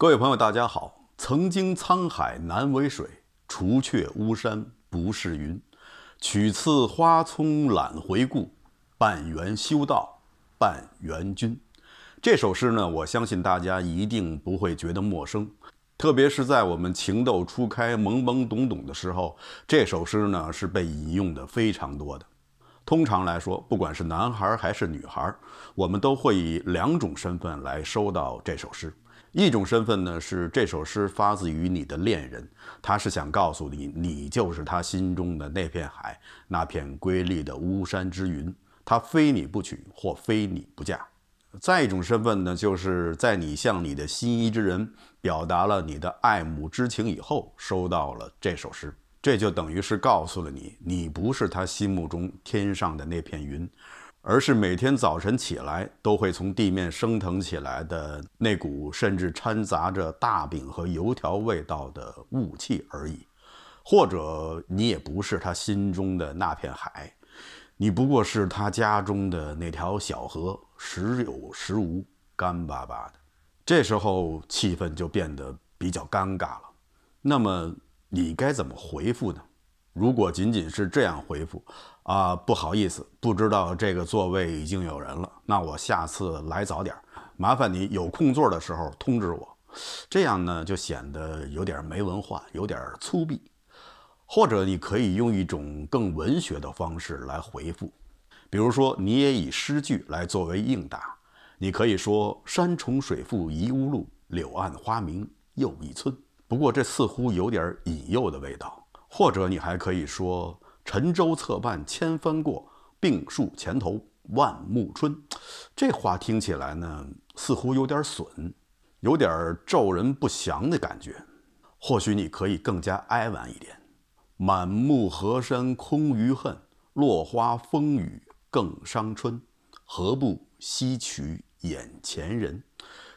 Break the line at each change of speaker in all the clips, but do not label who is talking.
各位朋友，大家好。曾经沧海难为水，除却巫山不是云。取次花丛懒回顾，半缘修道，半缘君。这首诗呢，我相信大家一定不会觉得陌生。特别是在我们情窦初开、懵懵懂懂的时候，这首诗呢是被引用的非常多的。通常来说，不管是男孩还是女孩，我们都会以两种身份来收到这首诗。一种身份呢，是这首诗发自于你的恋人，他是想告诉你，你就是他心中的那片海，那片瑰丽的巫山之云，他非你不娶或非你不嫁。再一种身份呢，就是在你向你的心仪之人表达了你的爱慕之情以后，收到了这首诗，这就等于是告诉了你，你不是他心目中天上的那片云。而是每天早晨起来都会从地面升腾起来的那股甚至掺杂着大饼和油条味道的雾气而已，或者你也不是他心中的那片海，你不过是他家中的那条小河，时有时无，干巴巴的。这时候气氛就变得比较尴尬了。那么你该怎么回复呢？如果仅仅是这样回复。啊，不好意思，不知道这个座位已经有人了。那我下次来早点儿。麻烦你有空座的时候通知我，这样呢就显得有点没文化，有点粗鄙。或者你可以用一种更文学的方式来回复，比如说你也以诗句来作为应答。你可以说“山重水复疑无路，柳暗花明又一村”。不过这似乎有点引诱的味道。或者你还可以说。沉舟侧畔千帆过，病树前头万木春。这话听起来呢，似乎有点损，有点咒人不祥的感觉。或许你可以更加哀婉一点：“满目河山空余恨，落花风雨更伤春。何不惜取眼前人？”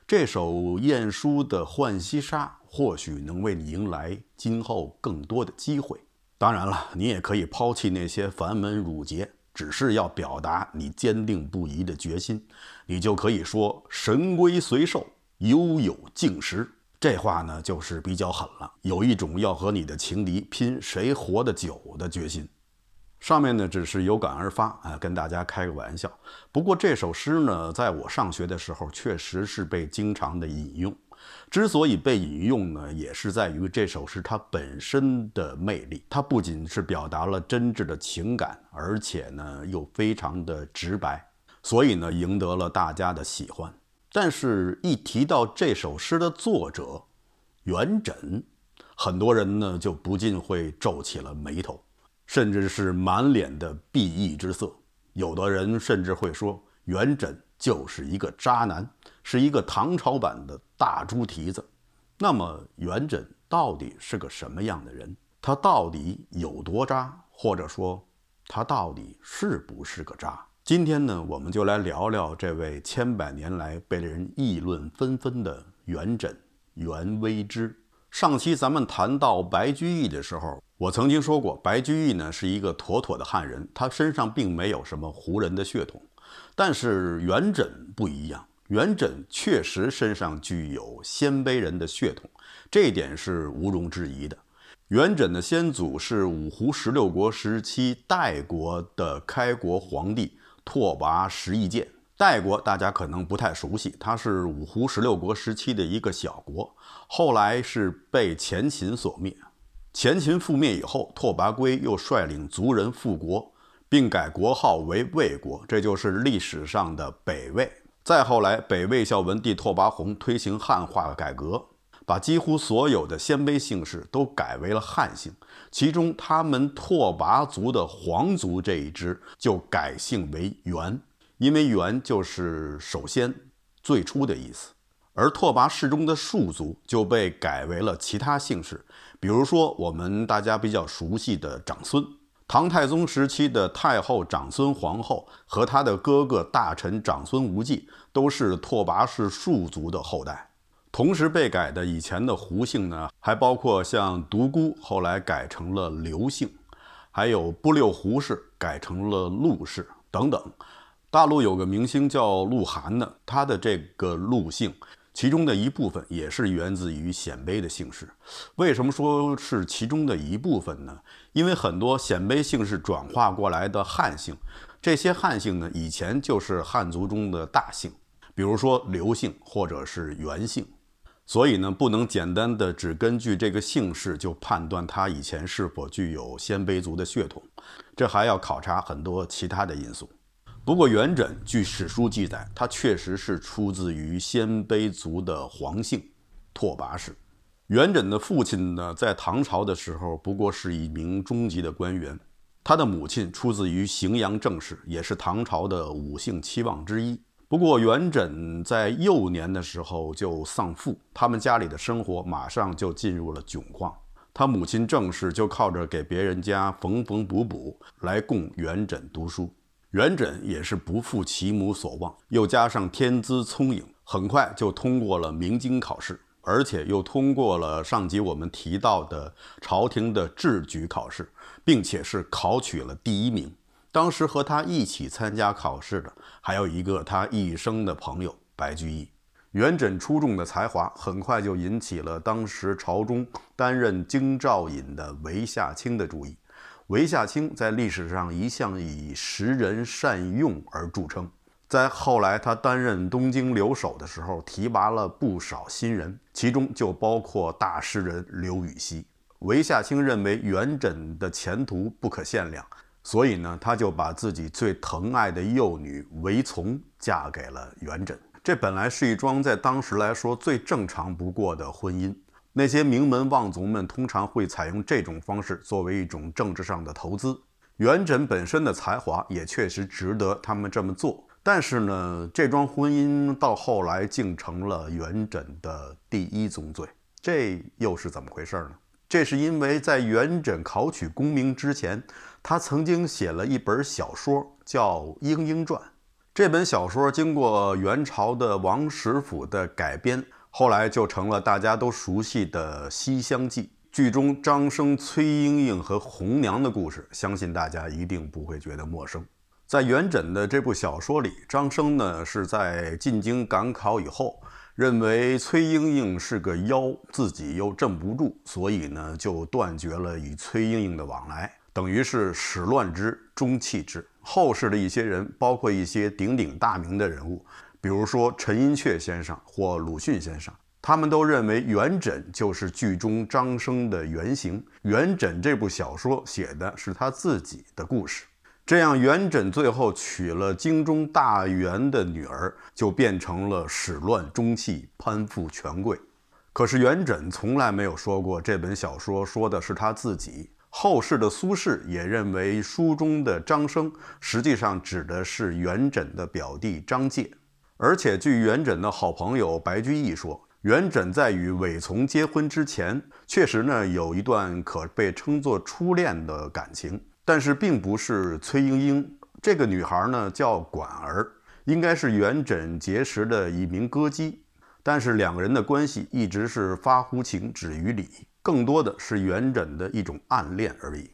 这首晏殊的《浣溪沙》，或许能为你迎来今后更多的机会。当然了，你也可以抛弃那些繁文缛节，只是要表达你坚定不移的决心，你就可以说“神龟虽寿，犹有竟时”。这话呢，就是比较狠了，有一种要和你的情敌拼谁活得久的决心。上面呢，只是有感而发啊，跟大家开个玩笑。不过这首诗呢，在我上学的时候，确实是被经常的引用。之所以被引用呢，也是在于这首诗它本身的魅力。它不仅是表达了真挚的情感，而且呢又非常的直白，所以呢赢得了大家的喜欢。但是，一提到这首诗的作者元稹，很多人呢就不禁会皱起了眉头，甚至是满脸的鄙夷之色。有的人甚至会说：“元稹。”就是一个渣男，是一个唐朝版的大猪蹄子。那么，元稹到底是个什么样的人？他到底有多渣？或者说，他到底是不是个渣？今天呢，我们就来聊聊这位千百年来被人议论纷纷的元稹、元微之。上期咱们谈到白居易的时候，我曾经说过，白居易呢是一个妥妥的汉人，他身上并没有什么胡人的血统。但是元稹不一样，元稹确实身上具有鲜卑人的血统，这点是毋庸置疑的。元稹的先祖是五胡十六国时期代国的开国皇帝拓跋十翼建。代国大家可能不太熟悉，它是五胡十六国时期的一个小国，后来是被前秦所灭。前秦覆灭以后，拓跋圭又率领族人复国。并改国号为魏国，这就是历史上的北魏。再后来，北魏孝文帝拓跋宏推行汉化改革，把几乎所有的鲜卑姓氏都改为了汉姓。其中，他们拓跋族的皇族这一支就改姓为元，因为元就是首先最初的意思。而拓跋氏中的庶族就被改为了其他姓氏，比如说我们大家比较熟悉的长孙。唐太宗时期的太后长孙皇后和他的哥哥大臣长孙无忌都是拓跋氏庶族的后代，同时被改的以前的胡姓呢，还包括像独孤，后来改成了刘姓，还有不六胡氏改成了陆氏等等。大陆有个明星叫鹿晗的，他的这个陆姓。其中的一部分也是源自于鲜卑的姓氏。为什么说是其中的一部分呢？因为很多鲜卑姓氏转化过来的汉姓，这些汉姓呢，以前就是汉族中的大姓，比如说刘姓或者是元姓。所以呢，不能简单的只根据这个姓氏就判断他以前是否具有鲜卑族的血统，这还要考察很多其他的因素。不过，元稹据史书记载，他确实是出自于鲜卑族的黄姓，拓跋氏。元稹的父亲呢，在唐朝的时候不过是一名中级的官员。他的母亲出自于荥阳郑氏，也是唐朝的五姓七望之一。不过，元稹在幼年的时候就丧父，他们家里的生活马上就进入了窘况。他母亲郑氏就靠着给别人家缝缝补补来供元稹读书。元稹也是不负其母所望，又加上天资聪颖，很快就通过了明经考试，而且又通过了上集我们提到的朝廷的制举考试，并且是考取了第一名。当时和他一起参加考试的，还有一个他一生的朋友白居易。元稹出众的才华，很快就引起了当时朝中担任京兆尹的韦夏卿的注意。韦夏卿在历史上一向以识人善用而著称，在后来他担任东京留守的时候，提拔了不少新人，其中就包括大诗人刘禹锡。韦夏卿认为元稹的前途不可限量，所以呢，他就把自己最疼爱的幼女韦丛嫁给了元稹。这本来是一桩在当时来说最正常不过的婚姻。那些名门望族们通常会采用这种方式作为一种政治上的投资。元稹本身的才华也确实值得他们这么做，但是呢，这桩婚姻到后来竟成了元稹的第一宗罪，这又是怎么回事呢？这是因为在元稹考取功名之前，他曾经写了一本小说，叫《莺莺传》。这本小说经过元朝的王实甫的改编。后来就成了大家都熟悉的《西厢记》剧中张生、崔莺莺和红娘的故事，相信大家一定不会觉得陌生。在元稹的这部小说里，张生呢是在进京赶考以后，认为崔莺莺是个妖，自己又镇不住，所以呢就断绝了与崔莺莺的往来，等于是始乱之，终弃之。后世的一些人，包括一些鼎鼎大名的人物。比如说陈寅恪先生或鲁迅先生，他们都认为元稹就是剧中张生的原型。元稹这部小说写的是他自己的故事，这样元稹最后娶了京中大员的女儿，就变成了始乱终弃、攀附权贵。可是元稹从来没有说过这本小说说的是他自己。后世的苏轼也认为书中的张生实际上指的是元稹的表弟张介。而且，据元稹的好朋友白居易说，元稹在与韦丛结婚之前，确实呢有一段可被称作初恋的感情，但是并不是崔莺莺这个女孩呢叫管儿，应该是元稹结识的一名歌姬，但是两个人的关系一直是发乎情止于礼，更多的是元稹的一种暗恋而已。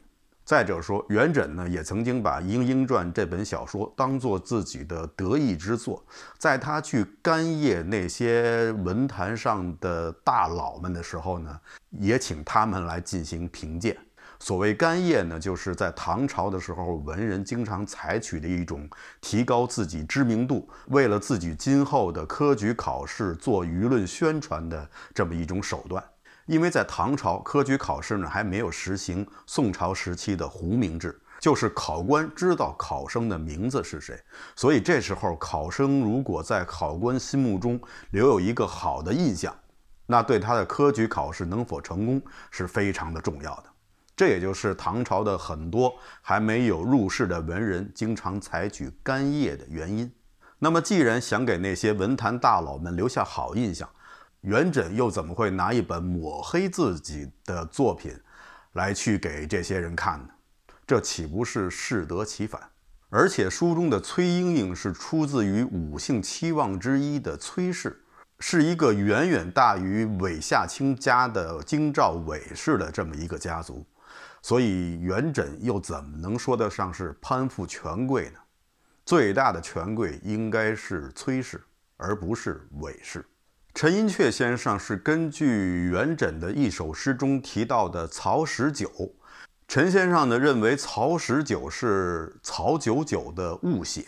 再者说，元稹呢也曾经把《莺莺传》这本小说当做自己的得意之作，在他去干谒那些文坛上的大佬们的时候呢，也请他们来进行评鉴。所谓干谒呢，就是在唐朝的时候，文人经常采取的一种提高自己知名度、为了自己今后的科举考试做舆论宣传的这么一种手段。因为在唐朝科举考试呢还没有实行宋朝时期的胡名制，就是考官知道考生的名字是谁，所以这时候考生如果在考官心目中留有一个好的印象，那对他的科举考试能否成功是非常的重要的。这也就是唐朝的很多还没有入仕的文人经常采取干谒的原因。那么既然想给那些文坛大佬们留下好印象。元稹又怎么会拿一本抹黑自己的作品来去给这些人看呢？这岂不是适得其反？而且书中的崔莺莺是出自于五姓七望之一的崔氏，是一个远远大于韦夏卿家的京兆韦氏的这么一个家族，所以元稹又怎么能说得上是攀附权贵呢？最大的权贵应该是崔氏，而不是韦氏。陈寅恪先生是根据元稹的一首诗中提到的“曹十九”，陈先生呢认为“曹十九”是“曹九九”的误写，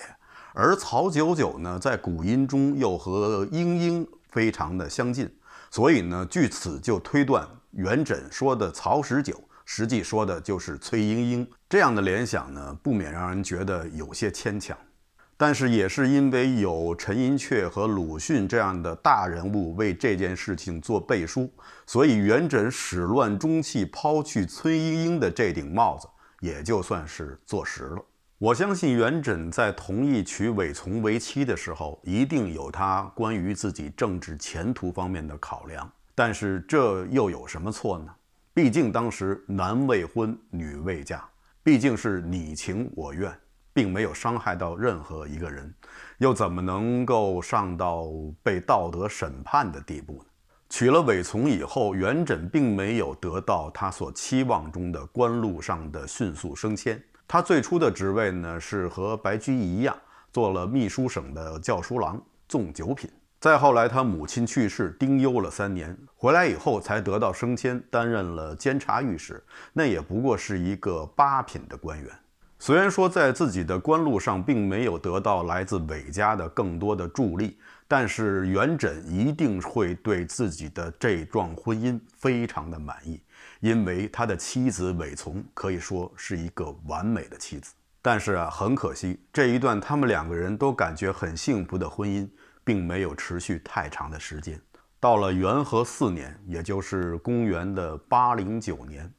而“曹九九”呢在古音中又和“莺莺”非常的相近，所以呢据此就推断元稹说的“曹十九”实际说的就是崔莺莺。这样的联想呢不免让人觉得有些牵强。但是也是因为有陈寅恪和鲁迅这样的大人物为这件事情做背书，所以元稹始乱终弃、抛去崔莺莺的这顶帽子也就算是坐实了。我相信元稹在同意娶韦丛为妻的时候，一定有他关于自己政治前途方面的考量。但是这又有什么错呢？毕竟当时男未婚，女未嫁，毕竟是你情我愿。并没有伤害到任何一个人，又怎么能够上到被道德审判的地步呢？娶了韦从以后，元稹并没有得到他所期望中的官路上的迅速升迁。他最初的职位呢，是和白居易一样，做了秘书省的校书郎，纵九品。再后来，他母亲去世，丁忧了三年，回来以后才得到升迁，担任了监察御史，那也不过是一个八品的官员。虽然说在自己的官路上并没有得到来自韦家的更多的助力，但是元稹一定会对自己的这桩婚姻非常的满意，因为他的妻子韦丛可以说是一个完美的妻子。但是啊，很可惜，这一段他们两个人都感觉很幸福的婚姻，并没有持续太长的时间。到了元和四年，也就是公元的八零九年，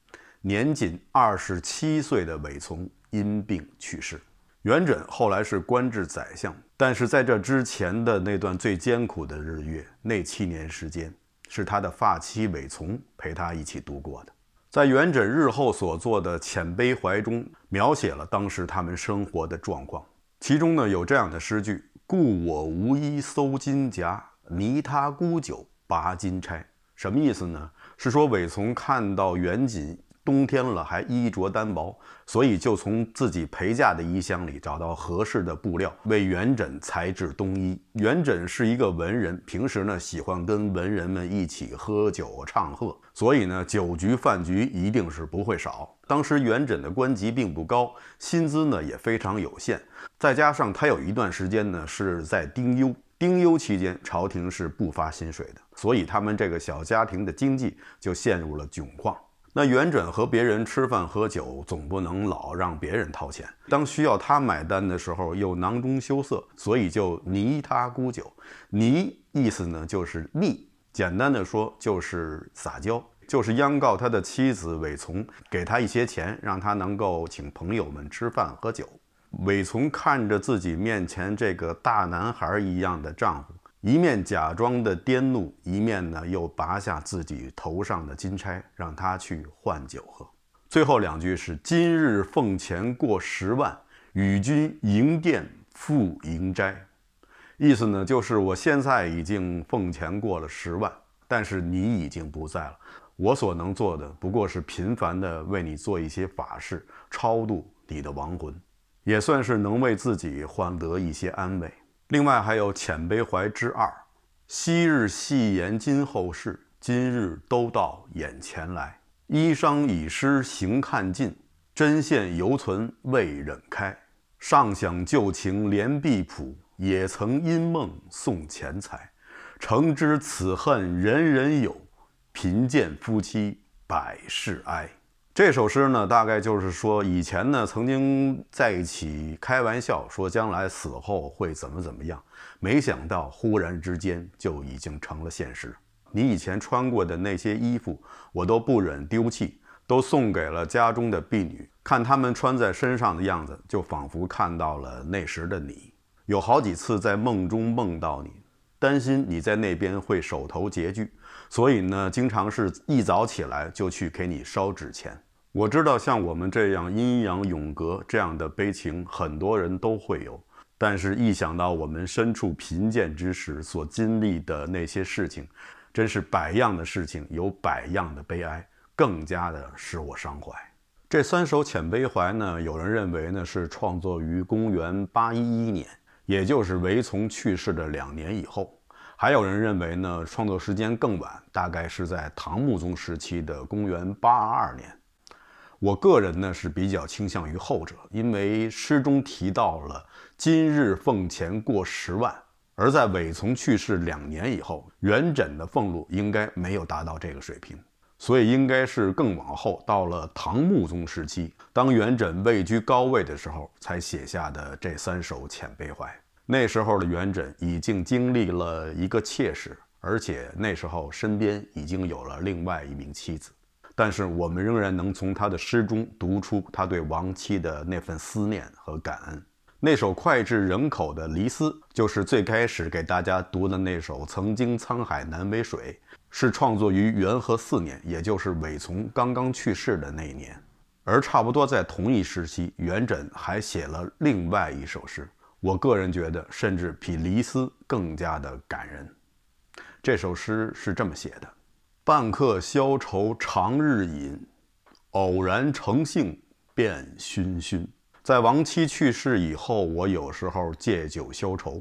年仅二十七岁的韦丛。因病去世。元稹后来是官至宰相，但是在这之前的那段最艰苦的日月，那七年时间，是他的发妻韦丛陪他一起度过的。在元稹日后所作的《遣悲怀》中，描写了当时他们生活的状况。其中呢有这样的诗句：“故我无衣搜金夹，迷他沽酒拔金钗。”什么意思呢？是说韦丛看到元稹。冬天了还衣着单薄，所以就从自己陪嫁的衣箱里找到合适的布料，为元稹裁制冬衣。元稹是一个文人，平时呢喜欢跟文人们一起喝酒唱和，所以呢酒局饭局一定是不会少。当时元稹的官级并不高，薪资呢也非常有限，再加上他有一段时间呢是在丁忧，丁忧期间朝廷是不发薪水的，所以他们这个小家庭的经济就陷入了窘况。那元稹和别人吃饭喝酒，总不能老让别人掏钱。当需要他买单的时候，又囊中羞涩，所以就泥他沽酒。泥意思呢，就是腻，简单的说就是撒娇，就是央告他的妻子韦丛，给他一些钱，让他能够请朋友们吃饭喝酒。韦丛看着自己面前这个大男孩一样的丈夫。一面假装的癫怒，一面呢又拔下自己头上的金钗，让他去换酒喝。最后两句是：“今日奉钱过十万，与君迎殿赴迎斋。”意思呢，就是我现在已经奉钱过了十万，但是你已经不在了，我所能做的不过是频繁的为你做一些法事，超度你的亡魂，也算是能为自己换得一些安慰。另外还有《遣悲怀之二》，昔日戏言今后事，今日都到眼前来。衣裳已湿行看尽，针线犹存未忍开。尚想旧情连婢谱，也曾因梦送钱财。诚知此恨人人有，贫贱夫妻百事哀。这首诗呢，大概就是说，以前呢曾经在一起开玩笑，说将来死后会怎么怎么样，没想到忽然之间就已经成了现实。你以前穿过的那些衣服，我都不忍丢弃，都送给了家中的婢女，看她们穿在身上的样子，就仿佛看到了那时的你。有好几次在梦中梦到你。担心你在那边会手头拮据，所以呢，经常是一早起来就去给你烧纸钱。我知道，像我们这样阴阳永隔这样的悲情，很多人都会有。但是，一想到我们身处贫贱之时所经历的那些事情，真是百样的事情，有百样的悲哀，更加的使我伤怀。这三首《遣悲怀》呢，有人认为呢是创作于公元八一一年。也就是韦丛去世的两年以后，还有人认为呢，创作时间更晚，大概是在唐穆宗时期的公元八二二年。我个人呢是比较倾向于后者，因为诗中提到了今日俸钱过十万，而在韦丛去世两年以后，元稹的俸禄应该没有达到这个水平，所以应该是更往后，到了唐穆宗时期，当元稹位居高位的时候，才写下的这三首《遣悲怀》。那时候的元稹已经经历了一个妾室，而且那时候身边已经有了另外一名妻子，但是我们仍然能从他的诗中读出他对亡妻的那份思念和感恩。那首脍炙人口的《离思》，就是最开始给大家读的那首“曾经沧海难为水”，是创作于元和四年，也就是韦丛刚刚去世的那一年。而差不多在同一时期，元稹还写了另外一首诗。我个人觉得，甚至比离思更加的感人。这首诗是这么写的：“半客消愁长日饮，偶然成性便醺醺。”在亡妻去世以后，我有时候借酒消愁，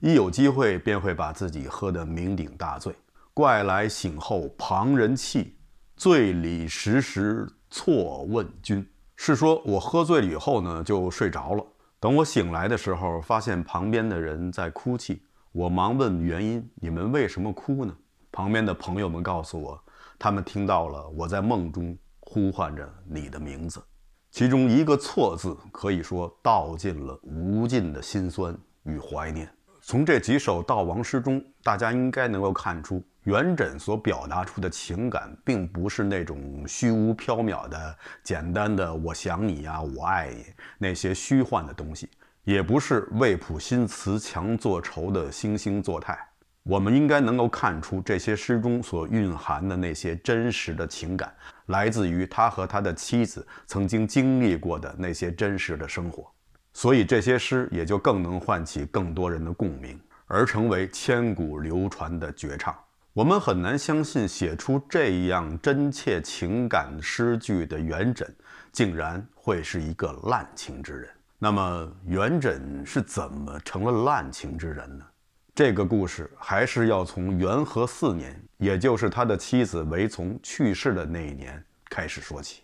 一有机会便会把自己喝得酩酊大醉。怪来醒后旁人泣，醉里时时错问君。是说我喝醉了以后呢，就睡着了。等我醒来的时候，发现旁边的人在哭泣。我忙问原因：“你们为什么哭呢？”旁边的朋友们告诉我，他们听到了我在梦中呼唤着你的名字，其中一个错字可以说道尽了无尽的辛酸与怀念。从这几首悼亡诗中，大家应该能够看出。元稹所表达出的情感，并不是那种虚无缥缈的、简单的“我想你呀，我爱你”那些虚幻的东西，也不是为普新词强作愁的惺惺作态。我们应该能够看出，这些诗中所蕴含的那些真实的情感，来自于他和他的妻子曾经经历过的那些真实的生活，所以这些诗也就更能唤起更多人的共鸣，而成为千古流传的绝唱。我们很难相信写出这样真切情感诗句的元稹，竟然会是一个滥情之人。那么，元稹是怎么成了滥情之人呢？这个故事还是要从元和四年，也就是他的妻子韦丛去世的那一年开始说起。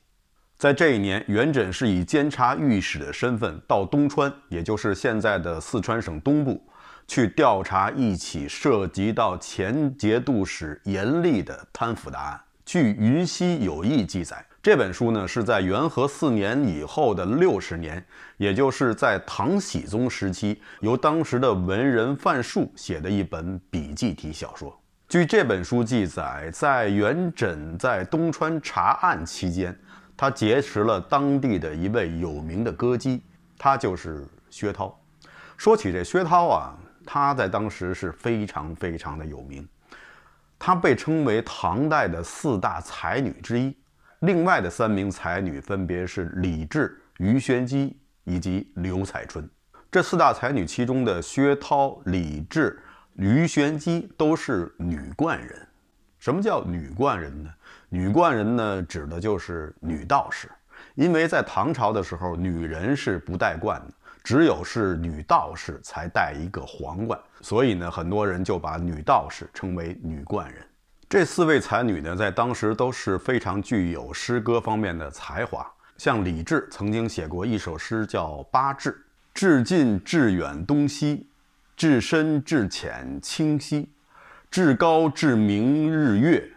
在这一年，元稹是以监察御史的身份到东川，也就是现在的四川省东部。去调查一起涉及到前节度使严厉的贪腐大案。据《云溪有意记载，这本书呢是在元和四年以后的六十年，也就是在唐僖宗时期，由当时的文人范述写的一本笔记体小说。据这本书记载，在元稹在东川查案期间，他结识了当地的一位有名的歌姬，他就是薛涛。说起这薛涛啊。她在当时是非常非常的有名，她被称为唐代的四大才女之一。另外的三名才女分别是李治、于玄机以及刘彩春。这四大才女其中的薛涛、李治、于玄机都是女冠人。什么叫女冠人呢？女冠人呢，指的就是女道士。因为在唐朝的时候，女人是不戴冠的。只有是女道士才戴一个皇冠，所以呢，很多人就把女道士称为女冠人。这四位才女呢，在当时都是非常具有诗歌方面的才华。像李治曾经写过一首诗，叫《八至》：至近至远东西，至深至浅清晰，至高至明日月，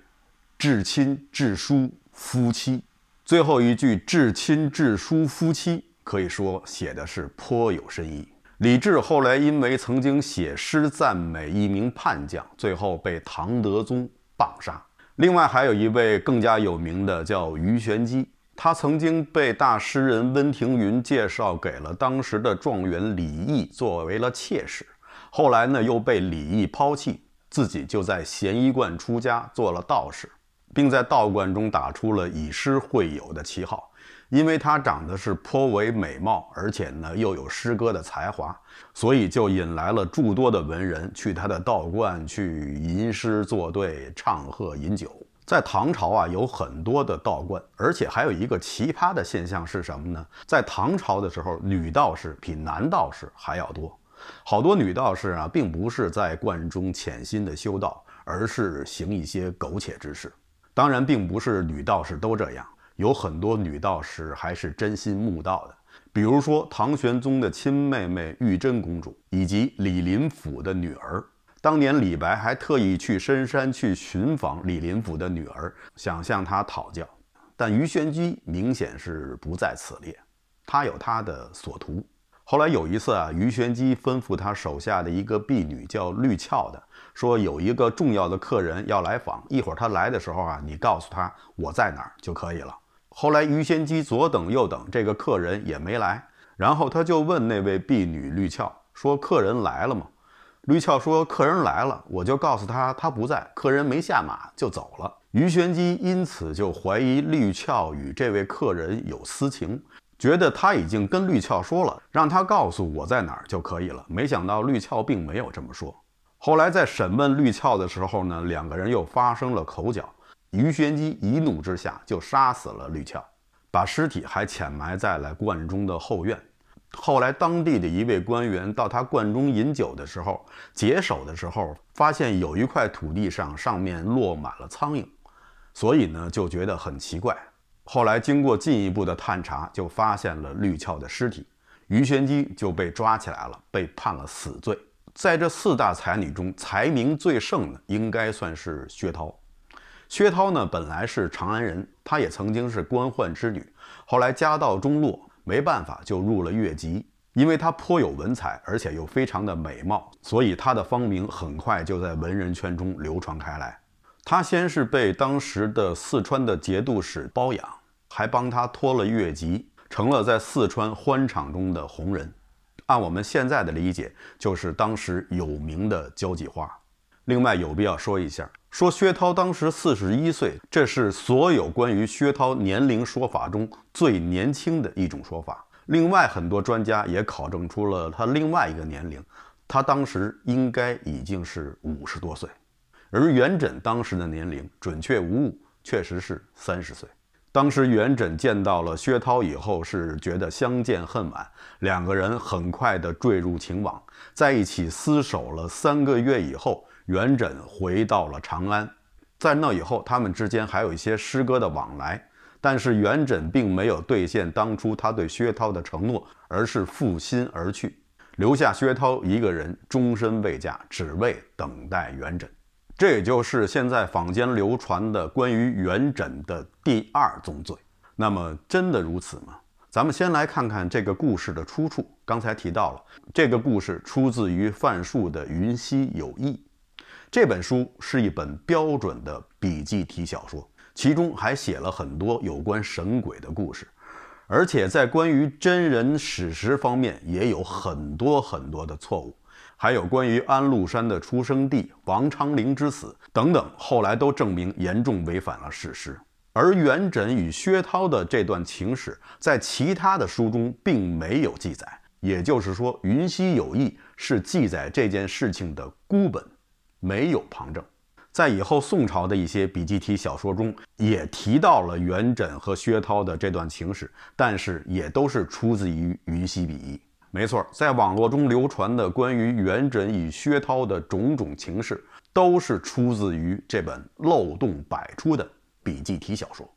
至亲至疏夫妻。最后一句：至亲至疏夫妻。可以说写的是颇有深意。李治后来因为曾经写诗赞美一名叛将，最后被唐德宗绑杀。另外还有一位更加有名的叫鱼玄机，他曾经被大诗人温庭筠介绍给了当时的状元李义作为了妾室，后来呢又被李毅抛弃，自己就在咸一观出家做了道士，并在道观中打出了以诗会友的旗号。因为她长得是颇为美貌，而且呢又有诗歌的才华，所以就引来了诸多的文人去她的道观去吟诗作对、唱和饮酒。在唐朝啊，有很多的道观，而且还有一个奇葩的现象是什么呢？在唐朝的时候，女道士比男道士还要多。好多女道士啊，并不是在观中潜心的修道，而是行一些苟且之事。当然，并不是女道士都这样。有很多女道士还是真心慕道的，比如说唐玄宗的亲妹妹玉贞公主，以及李林甫的女儿。当年李白还特意去深山去寻访李林甫的女儿，想向她讨教。但鱼玄机明显是不在此列，他有他的所图。后来有一次啊，鱼玄机吩咐他手下的一个婢女叫绿俏的，说有一个重要的客人要来访，一会儿他来的时候啊，你告诉他我在哪儿就可以了。后来，于玄机左等右等，这个客人也没来。然后他就问那位婢女绿俏说：“客人来了吗？”绿俏说：“客人来了，我就告诉他他不在，客人没下马就走了。”于玄机因此就怀疑绿俏与这位客人有私情，觉得他已经跟绿俏说了，让他告诉我在哪儿就可以了。没想到绿俏并没有这么说。后来在审问绿俏的时候呢，两个人又发生了口角。于玄机一怒之下就杀死了吕俏，把尸体还浅埋在了观中的后院。后来，当地的一位官员到他观中饮酒的时候，解手的时候，发现有一块土地上上面落满了苍蝇，所以呢就觉得很奇怪。后来经过进一步的探查，就发现了绿俏的尸体，于玄机就被抓起来了，被判了死罪。在这四大才女中，才名最盛的应该算是薛涛。薛涛呢，本来是长安人，她也曾经是官宦之女，后来家道中落，没办法就入了越籍。因为她颇有文采，而且又非常的美貌，所以她的芳名很快就在文人圈中流传开来。她先是被当时的四川的节度使包养，还帮她脱了越籍，成了在四川欢场中的红人。按我们现在的理解，就是当时有名的交际花。另外有必要说一下。说薛涛当时四十一岁，这是所有关于薛涛年龄说法中最年轻的一种说法。另外，很多专家也考证出了他另外一个年龄，他当时应该已经是五十多岁。而元稹当时的年龄准确无误，确实是三十岁。当时元稹见到了薛涛以后，是觉得相见恨晚，两个人很快的坠入情网，在一起厮守了三个月以后。元稹回到了长安，在那以后，他们之间还有一些诗歌的往来，但是元稹并没有兑现当初他对薛涛的承诺，而是负心而去，留下薛涛一个人终身未嫁，只为等待元稹。这也就是现在坊间流传的关于元稹的第二宗罪。那么，真的如此吗？咱们先来看看这个故事的出处。刚才提到了，这个故事出自于范述的《云溪有意》。这本书是一本标准的笔记体小说，其中还写了很多有关神鬼的故事，而且在关于真人史实方面也有很多很多的错误，还有关于安禄山的出生地、王昌龄之死等等，后来都证明严重违反了史实。而元稹与薛涛的这段情史在其他的书中并没有记载，也就是说，《云溪有意是记载这件事情的孤本。没有旁证，在以后宋朝的一些笔记体小说中也提到了元稹和薛涛的这段情史，但是也都是出自于《云溪笔议》。没错，在网络中流传的关于元稹与薛涛的种种情事，都是出自于这本漏洞百出的笔记体小说，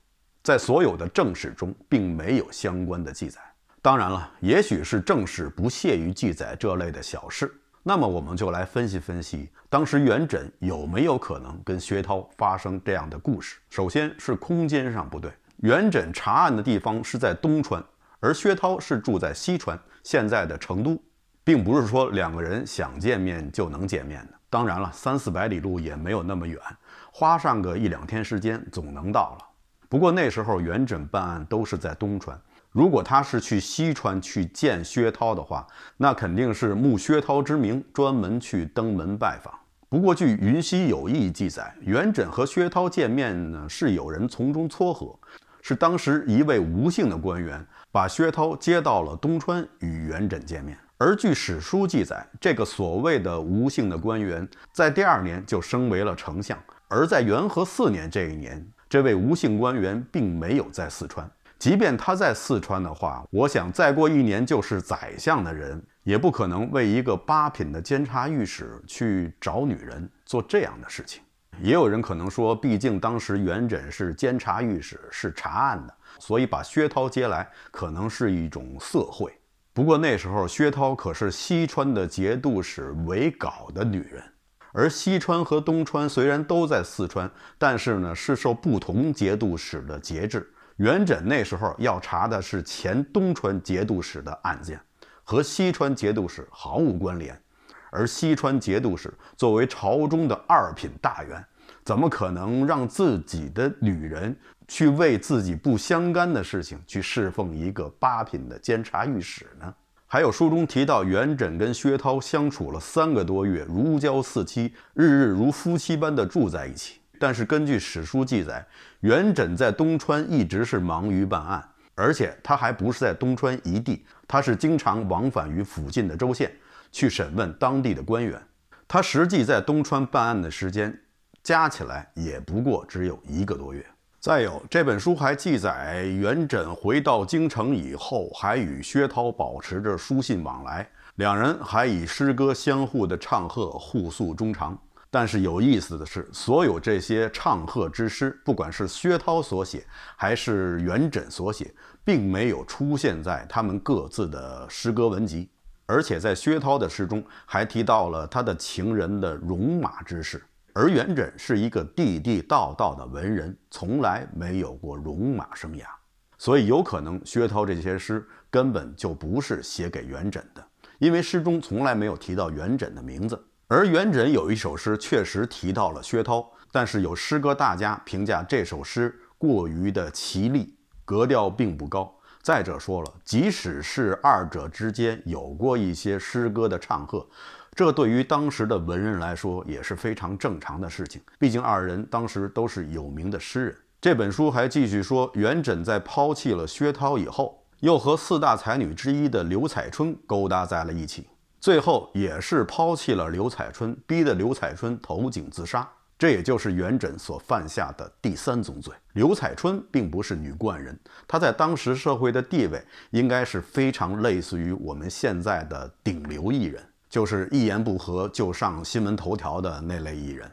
在所有的正史中并没有相关的记载。当然了，也许是正史不屑于记载这类的小事。那么我们就来分析分析，当时元稹有没有可能跟薛涛发生这样的故事？首先是空间上不对，元稹查案的地方是在东川，而薛涛是住在西川（现在的成都），并不是说两个人想见面就能见面的。当然了，三四百里路也没有那么远，花上个一两天时间总能到了。不过那时候元稹办案都是在东川。如果他是去西川去见薛涛的话，那肯定是慕薛涛之名，专门去登门拜访。不过，据《云溪有议》记载，元稹和薛涛见面呢，是有人从中撮合，是当时一位吴姓的官员把薛涛接到了东川与元稹见面。而据史书记载，这个所谓的吴姓的官员在第二年就升为了丞相，而在元和四年这一年，这位吴姓官员并没有在四川。即便他在四川的话，我想再过一年就是宰相的人，也不可能为一个八品的监察御史去找女人做这样的事情。也有人可能说，毕竟当时元稹是监察御史，是查案的，所以把薛涛接来可能是一种色会。不过那时候薛涛可是西川的节度使韦皋的女人，而西川和东川虽然都在四川，但是呢是受不同节度使的节制。元稹那时候要查的是前东川节度使的案件，和西川节度使毫无关联。而西川节度使作为朝中的二品大员，怎么可能让自己的女人去为自己不相干的事情去侍奉一个八品的监察御史呢？还有书中提到，元稹跟薛涛相处了三个多月，如胶似漆，日日如夫妻般的住在一起。但是根据史书记载，元稹在东川一直是忙于办案，而且他还不是在东川一地，他是经常往返于附近的州县去审问当地的官员。他实际在东川办案的时间，加起来也不过只有一个多月。再有，这本书还记载，元稹回到京城以后，还与薛涛保持着书信往来，两人还以诗歌相互的唱和，互诉衷肠。但是有意思的是，所有这些唱和之诗，不管是薛涛所写，还是元稹所写，并没有出现在他们各自的诗歌文集。而且在薛涛的诗中，还提到了他的情人的戎马之事，而元稹是一个地地道道的文人，从来没有过戎马生涯。所以，有可能薛涛这些诗根本就不是写给元稹的，因为诗中从来没有提到元稹的名字。而元稹有一首诗确实提到了薛涛，但是有诗歌大家评价这首诗过于的绮丽，格调并不高。再者说了，即使是二者之间有过一些诗歌的唱和，这对于当时的文人来说也是非常正常的事情。毕竟二人当时都是有名的诗人。这本书还继续说，元稹在抛弃了薛涛以后，又和四大才女之一的刘采春勾搭在了一起。最后也是抛弃了刘彩春，逼得刘彩春投井自杀。这也就是元稹所犯下的第三宗罪。刘彩春并不是女惯人，她在当时社会的地位应该是非常类似于我们现在的顶流艺人，就是一言不合就上新闻头条的那类艺人。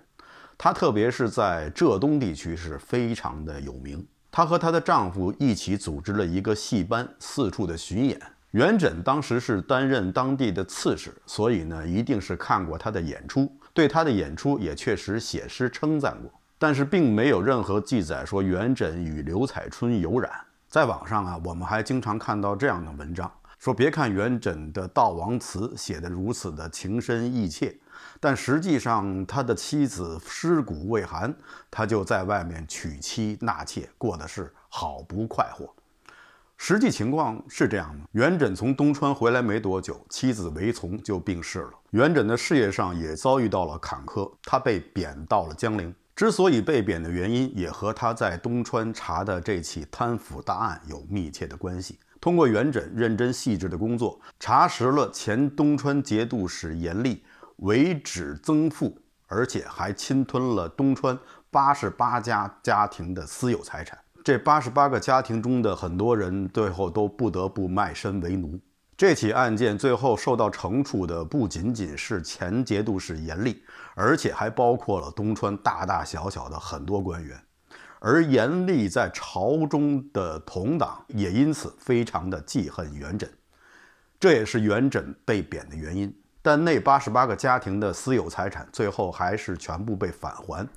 她特别是在浙东地区是非常的有名。她和她的丈夫一起组织了一个戏班，四处的巡演。元稹当时是担任当地的刺史，所以呢，一定是看过他的演出，对他的演出也确实写诗称赞过。但是，并没有任何记载说元稹与刘彩春有染。在网上啊，我们还经常看到这样的文章，说别看元稹的悼亡词写得如此的情深意切，但实际上他的妻子尸骨未寒，他就在外面娶妻纳妾，过的是好不快活。实际情况是这样吗？元稹从东川回来没多久，妻子韦从就病逝了。元稹的事业上也遭遇到了坎坷，他被贬到了江陵。之所以被贬的原因，也和他在东川查的这起贪腐大案有密切的关系。通过元稹认真细致的工作，查实了前东川节度使严砺为纸增赋，而且还侵吞了东川八十八家家庭的私有财产。这八十八个家庭中的很多人最后都不得不卖身为奴。这起案件最后受到惩处的不仅仅是前节度使严厉，而且还包括了东川大大小小的很多官员。而严厉在朝中的同党也因此非常的记恨元稹，这也是元稹被贬的原因。但那八十八个家庭的私有财产最后还是全部被返还。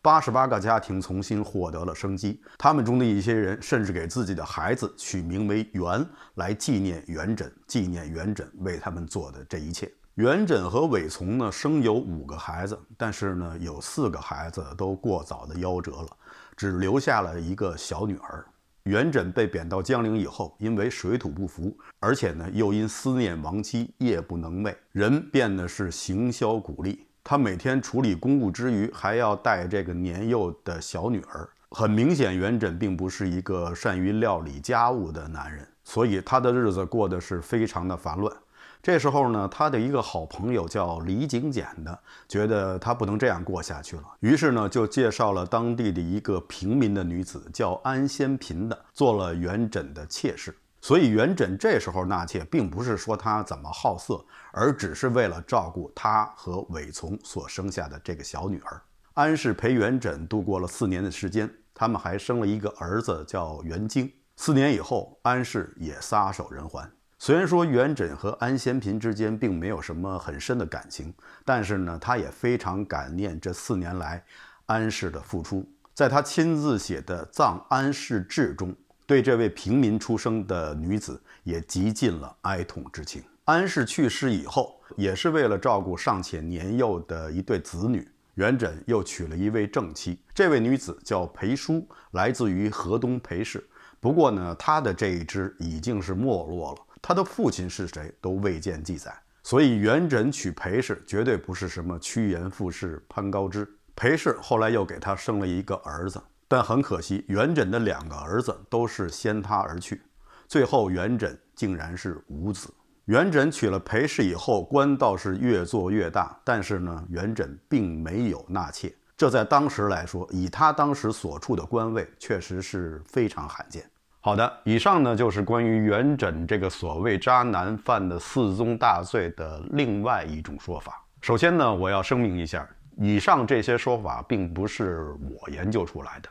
八十八个家庭重新获得了生机，他们中的一些人甚至给自己的孩子取名为元，来纪念元稹，纪念元稹为他们做的这一切。元稹和韦丛呢，生有五个孩子，但是呢，有四个孩子都过早的夭折了，只留下了一个小女儿。元稹被贬到江陵以后，因为水土不服，而且呢，又因思念亡妻，夜不能寐，人变得是形销骨立。他每天处理公务之余，还要带这个年幼的小女儿。很明显，元稹并不是一个善于料理家务的男人，所以他的日子过得是非常的烦乱。这时候呢，他的一个好朋友叫李景简的，觉得他不能这样过下去了，于是呢，就介绍了当地的一个平民的女子叫安仙嫔的，做了元稹的妾室。所以，元稹这时候纳妾，并不是说他怎么好色，而只是为了照顾他和韦从所生下的这个小女儿。安氏陪元稹度过了四年的时间，他们还生了一个儿子，叫元惊。四年以后，安氏也撒手人寰。虽然说元稹和安贤嫔之间并没有什么很深的感情，但是呢，他也非常感念这四年来安氏的付出。在他亲自写的《葬安氏志》中。对这位平民出生的女子，也极尽了哀痛之情。安氏去世以后，也是为了照顾尚且年幼的一对子女，元稹又娶了一位正妻。这位女子叫裴淑，来自于河东裴氏。不过呢，她的这一支已经是没落了，她的父亲是谁都未见记载。所以元稹娶裴氏，绝对不是什么趋炎附势、攀高枝。裴氏后来又给他生了一个儿子。但很可惜，元稹的两个儿子都是先他而去，最后元稹竟然是无子。元稹娶了裴氏以后，官倒是越做越大，但是呢，元稹并没有纳妾，这在当时来说，以他当时所处的官位，确实是非常罕见。好的，以上呢就是关于元稹这个所谓渣男犯的四宗大罪的另外一种说法。首先呢，我要声明一下，以上这些说法并不是我研究出来的。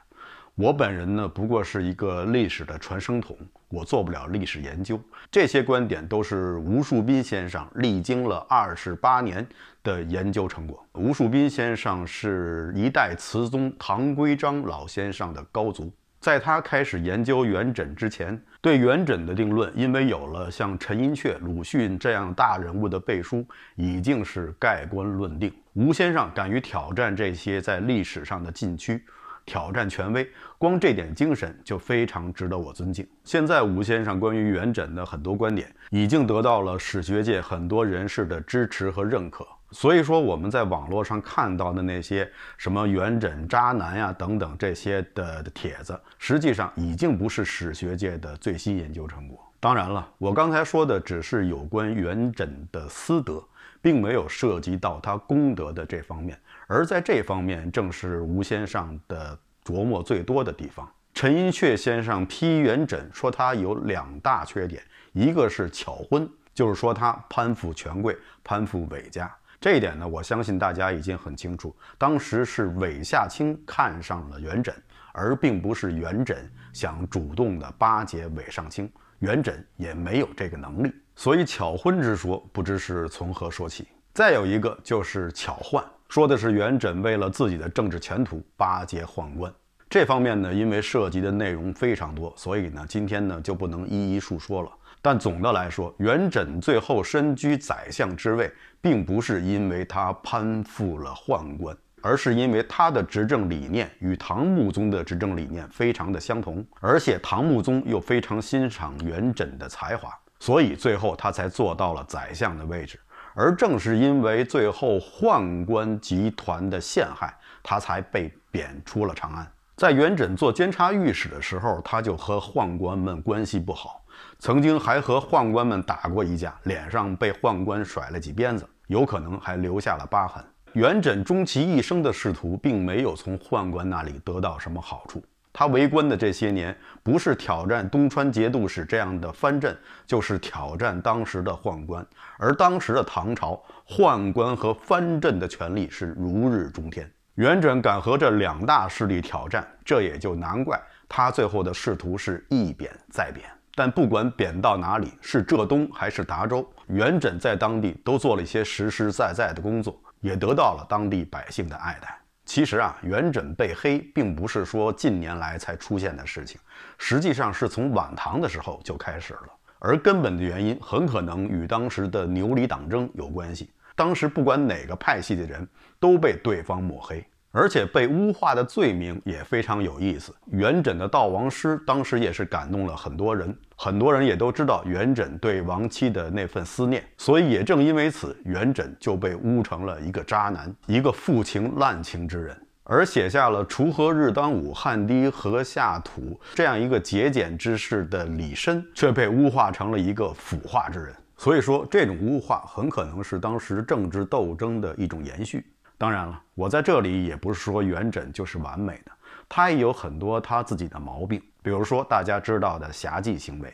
我本人呢，不过是一个历史的传声筒，我做不了历史研究。这些观点都是吴树斌先生历经了二十八年的研究成果。吴树斌先生是一代词宗唐圭章老先生的高足，在他开始研究元稹之前，对元稹的定论，因为有了像陈寅恪、鲁迅这样大人物的背书，已经是盖棺论定。吴先生敢于挑战这些在历史上的禁区。挑战权威，光这点精神就非常值得我尊敬。现在吴先生关于元稹的很多观点，已经得到了史学界很多人士的支持和认可。所以说我们在网络上看到的那些什么元稹渣男呀等等这些的的帖子，实际上已经不是史学界的最新研究成果。当然了，我刚才说的只是有关元稹的私德，并没有涉及到他功德的这方面。而在这方面，正是吴先生的琢磨最多的地方。陈寅恪先生批元稹，说他有两大缺点，一个是巧婚，就是说他攀附权贵，攀附韦家。这一点呢，我相信大家已经很清楚，当时是韦夏卿看上了元稹，而并不是元稹想主动的巴结韦上卿。元稹也没有这个能力，所以巧婚之说不知是从何说起。再有一个就是巧换，说的是元稹为了自己的政治前途巴结宦官，这方面呢，因为涉及的内容非常多，所以呢，今天呢就不能一一述说了。但总的来说，元稹最后身居宰相之位，并不是因为他攀附了宦官，而是因为他的执政理念与唐穆宗的执政理念非常的相同，而且唐穆宗又非常欣赏元稹的才华，所以最后他才坐到了宰相的位置。而正是因为最后宦官集团的陷害，他才被贬出了长安。在元稹做监察御史的时候，他就和宦官们关系不好，曾经还和宦官们打过一架，脸上被宦官甩了几鞭子，有可能还留下了疤痕。元稹终其一生的仕途，并没有从宦官那里得到什么好处。他为官的这些年，不是挑战东川节度使这样的藩镇，就是挑战当时的宦官。而当时的唐朝宦官和藩镇的权力是如日中天，元稹敢和这两大势力挑战，这也就难怪他最后的仕途是一贬再贬。但不管贬到哪里，是浙东还是达州，元稹在当地都做了一些实实在在的工作，也得到了当地百姓的爱戴。其实啊，元稹被黑，并不是说近年来才出现的事情，实际上是从晚唐的时候就开始了。而根本的原因，很可能与当时的牛李党争有关系。当时不管哪个派系的人，都被对方抹黑。而且被污化的罪名也非常有意思。元稹的《悼亡诗》当时也是感动了很多人，很多人也都知道元稹对亡妻的那份思念，所以也正因为此，元稹就被污成了一个渣男、一个负情滥情之人。而写下了“锄禾日当午，汗滴禾下土”这样一个节俭之士的李绅，却被污化成了一个腐化之人。所以说，这种污化很可能是当时政治斗争的一种延续。当然了，我在这里也不是说元稹就是完美的，他也有很多他自己的毛病，比如说大家知道的侠妓行为。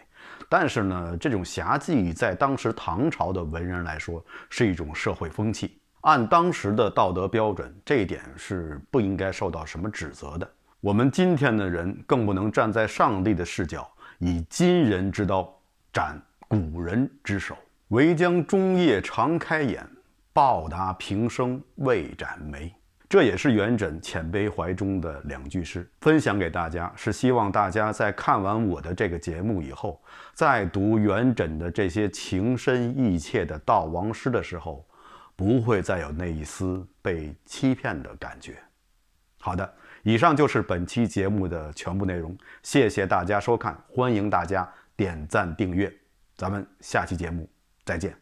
但是呢，这种侠妓在当时唐朝的文人来说是一种社会风气，按当时的道德标准，这一点是不应该受到什么指责的。我们今天的人更不能站在上帝的视角，以今人之刀斩古人之手。唯将终夜长开眼。报答平生未展眉，这也是元稹《遣悲怀》中的两句诗。分享给大家，是希望大家在看完我的这个节目以后，在读元稹的这些情深意切的悼亡诗的时候，不会再有那一丝被欺骗的感觉。好的，以上就是本期节目的全部内容。谢谢大家收看，欢迎大家点赞订阅。咱们下期节目再见。